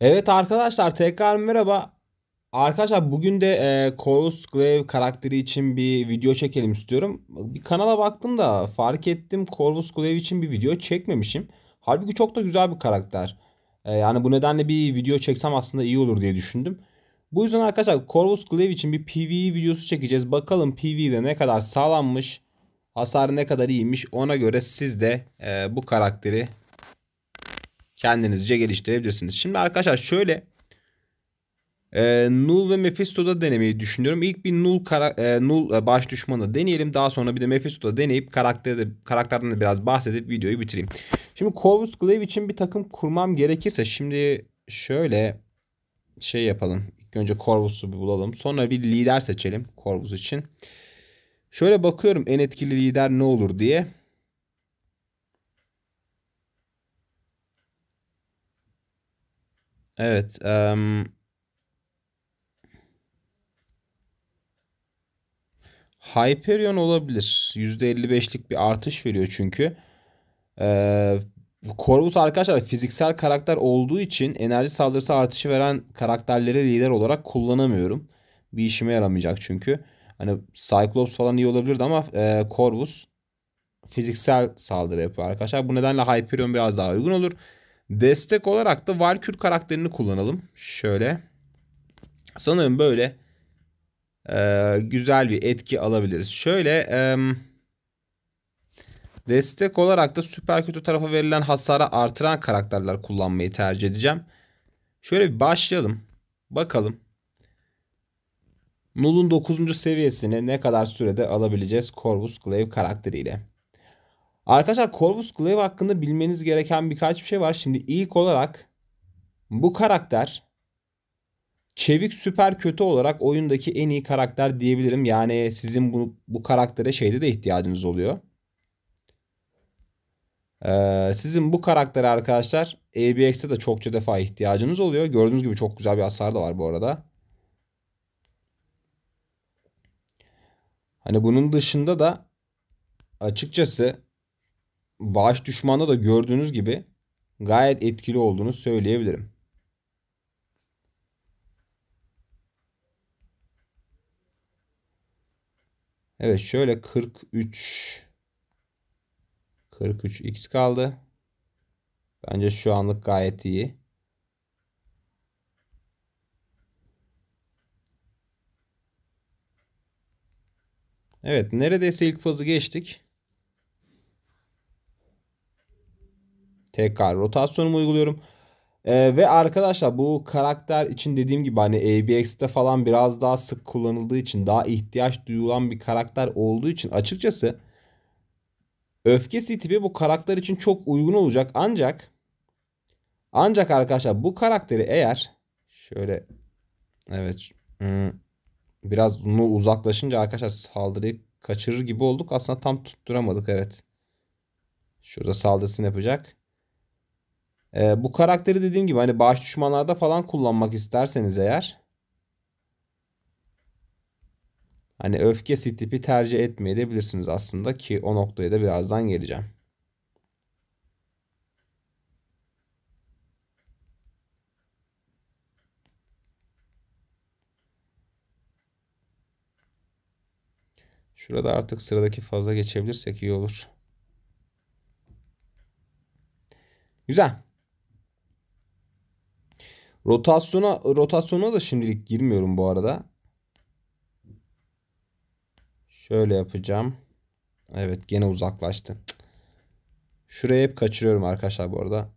Evet arkadaşlar tekrar merhaba. Arkadaşlar bugün de e, Chorus Grave karakteri için bir video çekelim istiyorum. Bir kanala baktım da fark ettim Corvus Grave için bir video çekmemişim. Halbuki çok da güzel bir karakter. E, yani bu nedenle bir video çeksem aslında iyi olur diye düşündüm. Bu yüzden arkadaşlar Corvus Glaive için bir PvE videosu çekeceğiz. Bakalım PvE'de ne kadar sağlanmış, hasarı ne kadar iyiymiş ona göre siz de e, bu karakteri kendinizce geliştirebilirsiniz. Şimdi arkadaşlar şöyle e, Null ve Mephisto'da denemeyi düşünüyorum. İlk bir Null, kara, e, Null e, baş düşmanı deneyelim. Daha sonra bir de Mephisto'da deneyip karakterde, karakterden de biraz bahsedip videoyu bitireyim. Şimdi Corvus Glaive için bir takım kurmam gerekirse şimdi şöyle şey yapalım. İlk önce Corvus'u bir bulalım. Sonra bir lider seçelim Corvus için. Şöyle bakıyorum en etkili lider ne olur diye. Evet. Um, Hyperion olabilir. %55'lik bir artış veriyor çünkü. Ee, Corvus arkadaşlar fiziksel karakter olduğu için enerji saldırısı artışı veren karakterleri lider olarak kullanamıyorum. Bir işime yaramayacak çünkü. Hani Cyclops falan iyi olabilirdi ama e, Corvus fiziksel saldırı yapıyor arkadaşlar. Bu nedenle Hyperion biraz daha uygun olur. Destek olarak da Valkür karakterini kullanalım. Şöyle. Sanırım böyle e, güzel bir etki alabiliriz. Şöyle e, destek olarak da süper kötü tarafa verilen hasara artıran karakterler kullanmayı tercih edeceğim. Şöyle bir başlayalım. Bakalım. Null'un 9. seviyesini ne kadar sürede alabileceğiz Corvus Glaive karakteriyle. Arkadaşlar Corvus Glaive hakkında bilmeniz gereken birkaç bir şey var. Şimdi ilk olarak bu karakter çevik süper kötü olarak oyundaki en iyi karakter diyebilirim. Yani sizin bu, bu karaktere şeyde de ihtiyacınız oluyor. Ee, sizin bu karaktere arkadaşlar ABX'e de çokça defa ihtiyacınız oluyor. Gördüğünüz gibi çok güzel bir hasar da var bu arada. Hani bunun dışında da açıkçası bağış düşmanında da gördüğünüz gibi gayet etkili olduğunu söyleyebilirim. Evet şöyle 43 43 x kaldı. Bence şu anlık gayet iyi. Evet neredeyse ilk fazı geçtik. Tekrar rotasyonumu uyguluyorum. Ee, ve arkadaşlar bu karakter için dediğim gibi hani ABX'te falan biraz daha sık kullanıldığı için daha ihtiyaç duyulan bir karakter olduğu için açıkçası öfke tipi bu karakter için çok uygun olacak ancak ancak arkadaşlar bu karakteri eğer şöyle evet hmm, biraz bunu uzaklaşınca arkadaşlar saldırıyı kaçırır gibi olduk aslında tam tutturamadık evet. Şurada saldırısını yapacak. E, bu karakteri dediğim gibi hani bağış düşmanlarda falan kullanmak isterseniz eğer hani öfke tipi tercih etmeyebilirsiniz aslında ki o noktaya da birazdan geleceğim. Şurada artık sıradaki faza geçebilirsek iyi olur. Güzel. Rotasyona rotasyona da şimdilik girmiyorum bu arada. Şöyle yapacağım. Evet gene uzaklaştı. Şurayı hep kaçırıyorum arkadaşlar bu arada.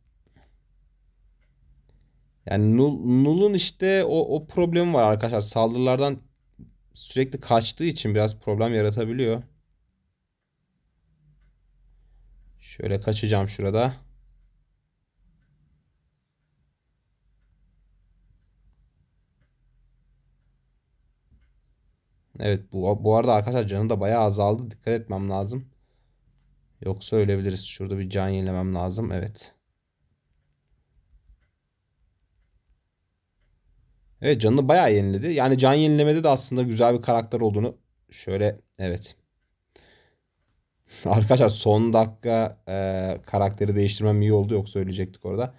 Yani Null'un işte o, o problemi var arkadaşlar. Saldırılardan sürekli kaçtığı için biraz problem yaratabiliyor. Şöyle kaçacağım şurada. Evet bu, bu arada arkadaşlar canı da bayağı azaldı. Dikkat etmem lazım. Yoksa ölebiliriz. Şurada bir can yenilemem lazım. Evet. Evet canını bayağı yeniledi. Yani can yenilemede de aslında güzel bir karakter olduğunu şöyle evet. Arkadaşlar son dakika e, karakteri değiştirmem iyi oldu. Yoksa ölecektik orada.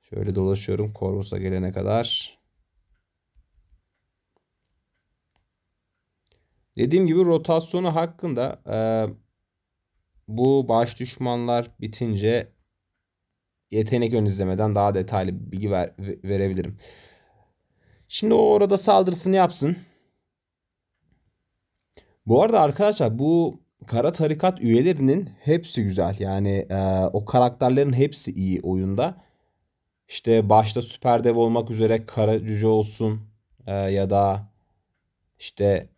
Şöyle dolaşıyorum. Corvus'a gelene kadar. Dediğim gibi rotasyonu hakkında e, bu baş düşmanlar bitince yetenek ön izlemeden daha detaylı bir bilgi ver, verebilirim. Şimdi o orada saldırısını yapsın. Bu arada arkadaşlar bu kara tarikat üyelerinin hepsi güzel. Yani e, o karakterlerin hepsi iyi oyunda. İşte başta süper dev olmak üzere kara cüce olsun e, ya da işte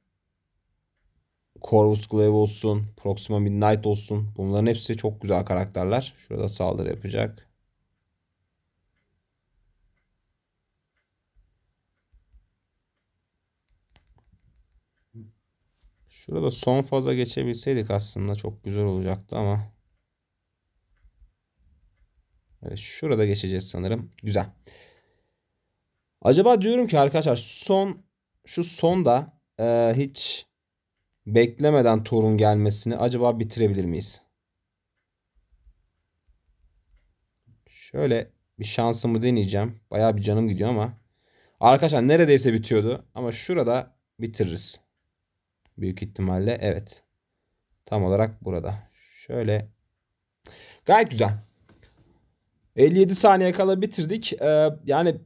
Corvus Glaive olsun, Proxima Midnight olsun. Bunların hepsi çok güzel karakterler. Şurada saldırı yapacak. Şurada son faza geçebilseydik aslında çok güzel olacaktı ama. Evet, şurada geçeceğiz sanırım. Güzel. Acaba diyorum ki arkadaşlar son şu sonda e, hiç beklemeden torun gelmesini acaba bitirebilir miyiz? Şöyle bir şansımı deneyeceğim. Bayağı bir canım gidiyor ama. Arkadaşlar neredeyse bitiyordu. Ama şurada bitiririz. Büyük ihtimalle evet. Tam olarak burada. Şöyle. Gayet güzel. 57 saniye kala bitirdik. Ee, yani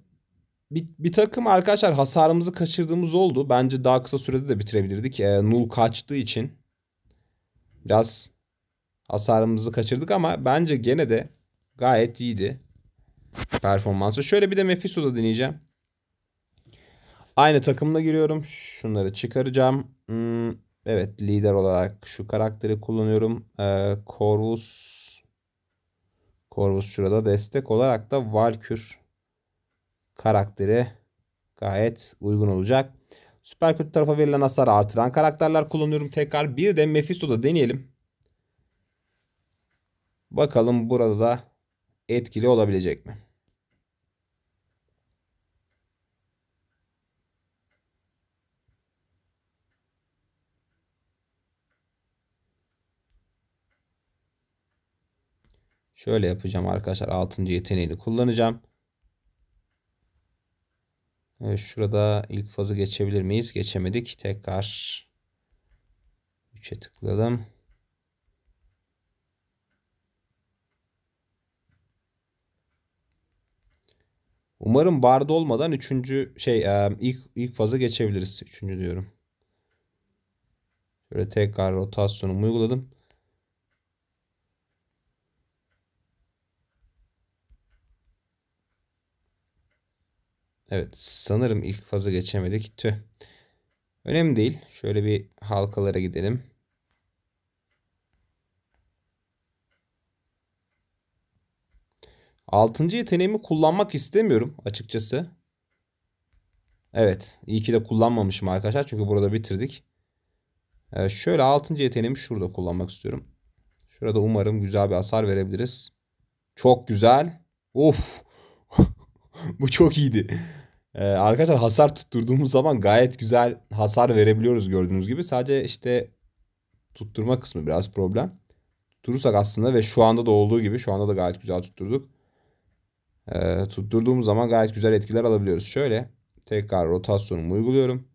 bir, bir takım arkadaşlar hasarımızı kaçırdığımız oldu. Bence daha kısa sürede de bitirebilirdik. E, Null kaçtığı için biraz hasarımızı kaçırdık ama bence gene de gayet iyiydi performansı. Şöyle bir de Mephisto'da deneyeceğim. Aynı takımla giriyorum. Şunları çıkaracağım. Hmm, evet lider olarak şu karakteri kullanıyorum. Ee, Corvus. Corvus şurada destek olarak da Valkür karakteri gayet uygun olacak. Süper kötü tarafa verilen hasarı artıran karakterler kullanıyorum tekrar. Bir de Mephisto'da deneyelim. Bakalım burada da etkili olabilecek mi? Şöyle yapacağım arkadaşlar. 6. yeteneğini kullanacağım. Ee, şurada ilk fazı geçebilir miyiz? Geçemedik. Tekrar 3'e tıkladım. Umarım barda olmadan üçüncü şey e, ilk ilk fazı geçebiliriz. Üçüncü diyorum. Şöyle tekrar rotasyonumu uyguladım. Evet sanırım ilk faza geçemedik. Tüh. Önemli değil. Şöyle bir halkalara gidelim. Altıncı yeteneğimi kullanmak istemiyorum açıkçası. Evet. iyi ki de kullanmamışım arkadaşlar. Çünkü burada bitirdik. Ee, şöyle altıncı yeteneğimi şurada kullanmak istiyorum. Şurada umarım güzel bir hasar verebiliriz. Çok güzel. Of. Bu çok iyiydi. Ee, arkadaşlar hasar tutturduğumuz zaman gayet güzel hasar verebiliyoruz gördüğünüz gibi. Sadece işte tutturma kısmı biraz problem. Tutturursak aslında ve şu anda da olduğu gibi şu anda da gayet güzel tutturduk. Ee, tutturduğumuz zaman gayet güzel etkiler alabiliyoruz. Şöyle tekrar rotasyonumu uyguluyorum.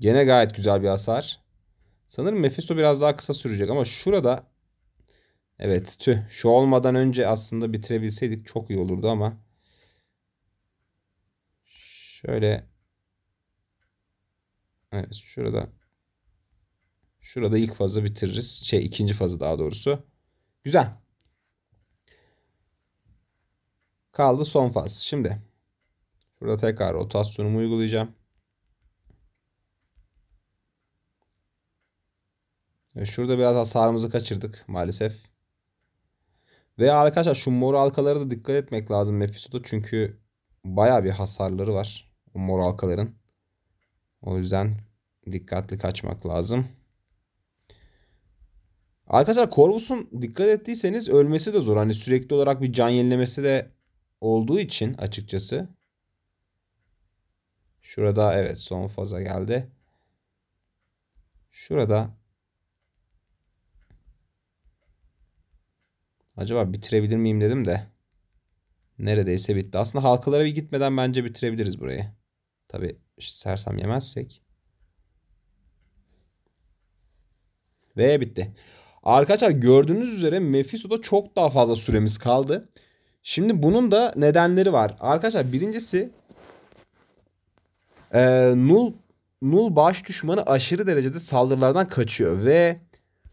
Gene gayet güzel bir hasar. Sanırım Mephisto biraz daha kısa sürecek ama şurada Evet tüh şu olmadan önce aslında bitirebilseydik çok iyi olurdu ama. Şöyle. Evet şurada. Şurada ilk fazı bitiririz. Şey ikinci fazı daha doğrusu. Güzel. Kaldı son faz. Şimdi. Şurada tekrar rotasyonumu uygulayacağım. Şurada biraz hasarımızı kaçırdık maalesef. Ve arkadaşlar şu mor halkalara da dikkat etmek lazım Mephisto'da. Çünkü baya bir hasarları var. O mor halkaların. O yüzden dikkatli kaçmak lazım. Arkadaşlar Corvus'un dikkat ettiyseniz ölmesi de zor. Hani sürekli olarak bir can yenilemesi de olduğu için açıkçası. Şurada evet son faza geldi. Şurada Acaba bitirebilir miyim dedim de. Neredeyse bitti. Aslında halkalara bir gitmeden bence bitirebiliriz burayı. Tabi sersem yemezsek. Ve bitti. Arkadaşlar gördüğünüz üzere Mephisto'da çok daha fazla süremiz kaldı. Şimdi bunun da nedenleri var. Arkadaşlar birincisi e, Null Null baş düşmanı aşırı derecede saldırılardan kaçıyor ve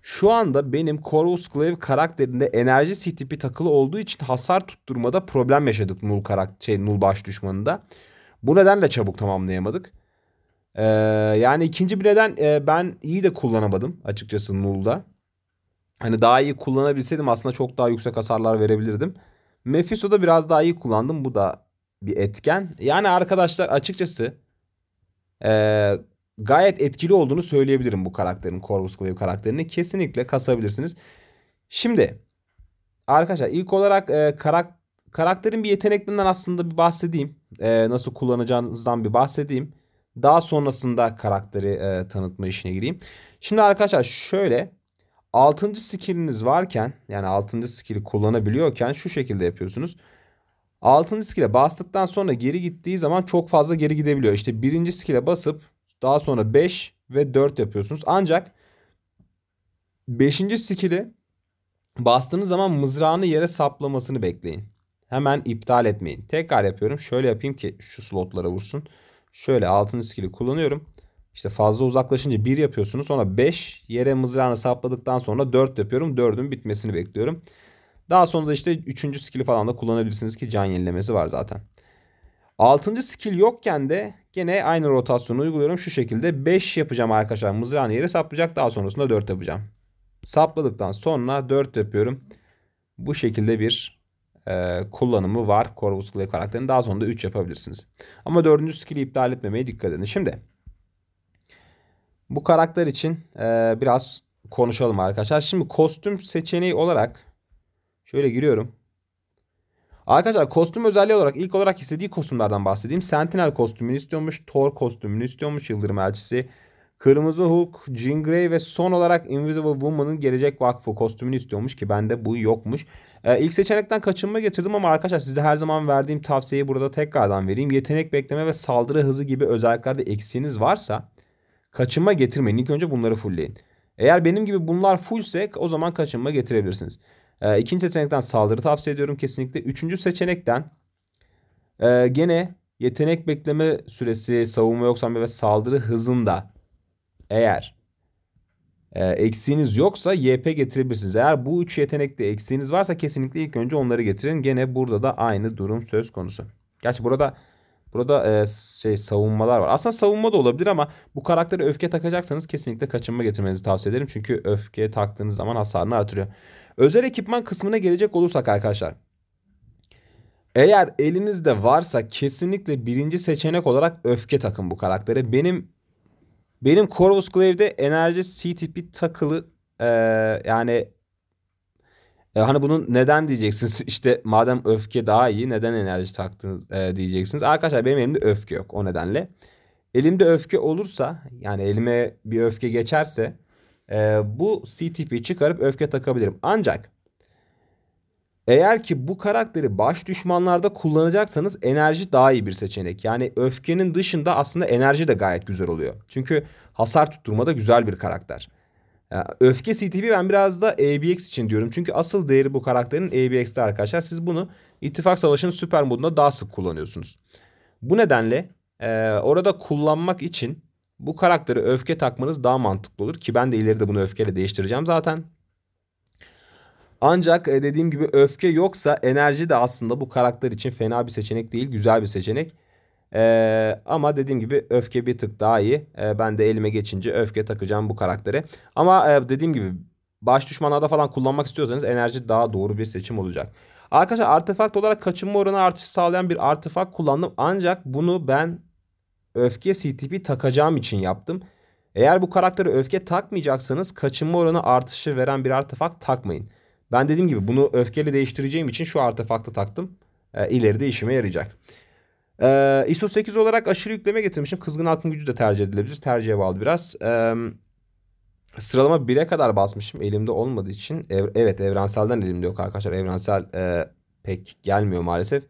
şu anda benim Corvus Glaive karakterinde enerji C tipi takılı olduğu için hasar tutturmada problem yaşadık Null, karakter, şey, Null baş düşmanında. Bu nedenle çabuk tamamlayamadık. Ee, yani ikinci bir neden e, ben iyi de kullanamadım açıkçası Null'da. Hani daha iyi kullanabilseydim aslında çok daha yüksek hasarlar verebilirdim. Mephisto'da biraz daha iyi kullandım. Bu da bir etken. Yani arkadaşlar açıkçası e, gayet etkili olduğunu söyleyebilirim bu karakterin Corvus Glaive karakterini. Kesinlikle kasabilirsiniz. Şimdi arkadaşlar ilk olarak e, karak karakterin bir yeteneklerinden aslında bir bahsedeyim. E, nasıl kullanacağınızdan bir bahsedeyim. Daha sonrasında karakteri e, tanıtma işine gireyim. Şimdi arkadaşlar şöyle 6. skilliniz varken yani 6. skill'i kullanabiliyorken şu şekilde yapıyorsunuz. 6. skill'e bastıktan sonra geri gittiği zaman çok fazla geri gidebiliyor. İşte 1. skill'e basıp daha sonra 5 ve 4 yapıyorsunuz. Ancak 5. skill'i bastığınız zaman mızrağını yere saplamasını bekleyin. Hemen iptal etmeyin. Tekrar yapıyorum. Şöyle yapayım ki şu slotlara vursun. Şöyle 6. skill'i kullanıyorum. İşte fazla uzaklaşınca 1 yapıyorsunuz. Sonra 5 yere mızrağını sapladıktan sonra 4 yapıyorum. 4'ün bitmesini bekliyorum. Daha sonra da işte 3. skill'i falan da kullanabilirsiniz ki can yenilemesi var zaten. 6. skill yokken de Gene aynı rotasyonu uyguluyorum. Şu şekilde 5 yapacağım arkadaşlar. Mızrağın yeri saplayacak. Daha sonrasında 4 yapacağım. Sapladıktan sonra 4 yapıyorum. Bu şekilde bir e, kullanımı var Corvus Clay karakterinin. Daha sonra da 3 yapabilirsiniz. Ama 4. skill'i iptal etmemeye dikkat edin. Şimdi bu karakter için e, biraz konuşalım arkadaşlar. Şimdi kostüm seçeneği olarak şöyle giriyorum. Arkadaşlar kostüm özelliği olarak ilk olarak istediği kostümlerden bahsedeyim. Sentinel kostümünü istiyormuş. Thor kostümünü istiyormuş. Yıldırım Elçisi. Kırmızı Hulk, Jean Grey ve son olarak Invisible Woman'ın Gelecek Vakfı kostümünü istiyormuş ki bende bu yokmuş. Ee, ilk seçenekten kaçınma getirdim ama arkadaşlar size her zaman verdiğim tavsiyeyi burada tekrardan vereyim. Yetenek bekleme ve saldırı hızı gibi özelliklerde eksiğiniz varsa kaçınma getirmeyin. İlk önce bunları fullleyin. Eğer benim gibi bunlar fullse o zaman kaçınma getirebilirsiniz. E, ikinci seçenekten saldırı tavsiye ediyorum kesinlikle. Üçüncü seçenekten e, gene yetenek bekleme süresi savunma yoksa ve saldırı hızında eğer e, eksiğiniz yoksa YP getirebilirsiniz. Eğer bu üç yetenekte eksiğiniz varsa kesinlikle ilk önce onları getirin. Gene burada da aynı durum söz konusu. Gerçi burada Burada e, şey savunmalar var. Aslında savunma da olabilir ama bu karaktere öfke takacaksanız kesinlikle kaçınma getirmenizi tavsiye ederim. Çünkü öfke taktığınız zaman hasarını artırıyor. Özel ekipman kısmına gelecek olursak arkadaşlar. Eğer elinizde varsa kesinlikle birinci seçenek olarak öfke takın bu karaktere. Benim benim Corvus Glaive'de enerji C tipi takılı e, yani e, hani bunun neden diyeceksiniz işte madem öfke daha iyi neden enerji taktınız e, diyeceksiniz. Arkadaşlar benim elimde öfke yok o nedenle. Elimde öfke olursa yani elime bir öfke geçerse e, bu CTP çıkarıp öfke takabilirim. Ancak eğer ki bu karakteri baş düşmanlarda kullanacaksanız enerji daha iyi bir seçenek. Yani öfkenin dışında aslında enerji de gayet güzel oluyor. Çünkü hasar tutturma da güzel bir karakter. Öfke CTP ben biraz da ABX için diyorum. Çünkü asıl değeri bu karakterin ABX'te arkadaşlar. Siz bunu ittifak savaşının süper modunda daha sık kullanıyorsunuz. Bu nedenle e, orada kullanmak için bu karakteri öfke takmanız daha mantıklı olur. Ki ben de ileride bunu öfkeyle değiştireceğim zaten. Ancak e, dediğim gibi öfke yoksa enerji de aslında bu karakter için fena bir seçenek değil. Güzel bir seçenek. Ee, ama dediğim gibi öfke bir tık daha iyi. Ee, ben de elime geçince öfke takacağım bu karakteri. Ama e, dediğim gibi baş düşmanlarda falan kullanmak istiyorsanız enerji daha doğru bir seçim olacak. Arkadaşlar artefakt olarak kaçınma oranı artışı sağlayan bir artefakt kullandım. Ancak bunu ben öfke CTP takacağım için yaptım. Eğer bu karakteri öfke takmayacaksanız kaçınma oranı artışı veren bir artefakt takmayın. Ben dediğim gibi bunu öfkeli değiştireceğim için şu artefaktı taktım. E, ileride işime yarayacak. Ee, ISO 8 olarak aşırı yükleme getirmişim. Kızgın halkın gücü de tercih edilebilir. Tercihe bağlı biraz. Ee, sıralama 1'e kadar basmışım. Elimde olmadığı için. Ev, evet evrenselden elimde yok arkadaşlar. Evrensel e, pek gelmiyor maalesef.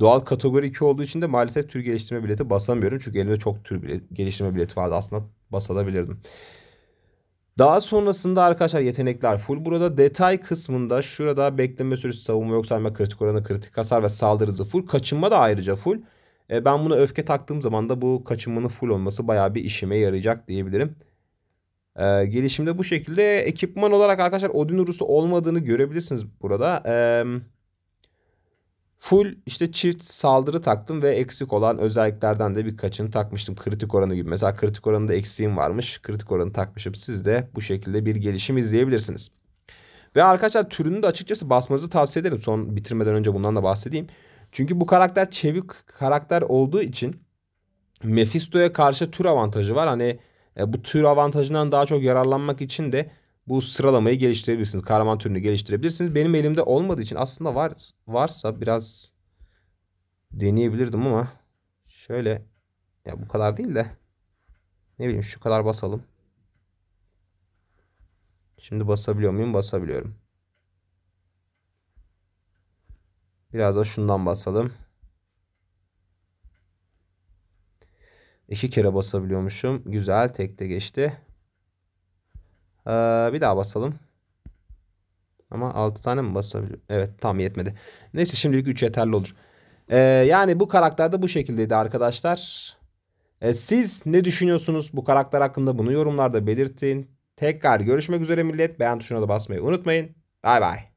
Doğal kategori 2 olduğu için de maalesef tür geliştirme bileti basamıyorum. Çünkü elimde çok tür bilet, geliştirme bileti vardı. Aslında basabilirdim. Daha sonrasında arkadaşlar yetenekler full. Burada detay kısmında şurada bekleme süresi savunma yok kritik oranı kritik hasar ve saldırı hızı full. Kaçınma da ayrıca full. E, ben buna öfke taktığım zaman da bu kaçınmanın full olması baya bir işime yarayacak diyebilirim. E, gelişimde bu şekilde ekipman olarak arkadaşlar Odin Urusu olmadığını görebilirsiniz burada. E, full işte çift saldırı taktım ve eksik olan özelliklerden de birkaçını takmıştım. Kritik oranı gibi mesela kritik oranında eksiğim varmış. Kritik oranı takmışım. Siz de bu şekilde bir gelişim izleyebilirsiniz. Ve arkadaşlar türünü de açıkçası basmanızı tavsiye ederim. Son bitirmeden önce bundan da bahsedeyim. Çünkü bu karakter çevik karakter olduğu için Mephisto'ya karşı tür avantajı var. Hani e, bu tür avantajından daha çok yararlanmak için de bu sıralamayı geliştirebilirsiniz. Kahraman türünü geliştirebilirsiniz. Benim elimde olmadığı için aslında var varsa biraz deneyebilirdim ama şöyle ya bu kadar değil de ne bileyim şu kadar basalım. Şimdi basabiliyor muyum? Basabiliyorum. Biraz da şundan basalım. İki kere basabiliyormuşum. Güzel tekte geçti. Ee, bir daha basalım. Ama 6 tane mi basabiliyorum? Evet tam yetmedi. Neyse şimdilik 3 yeterli olur. Ee, yani bu karakter de bu şekildeydi arkadaşlar. Ee, siz ne düşünüyorsunuz bu karakter hakkında bunu yorumlarda belirtin. Tekrar görüşmek üzere millet. Beğen tuşuna da basmayı unutmayın. Bay bay.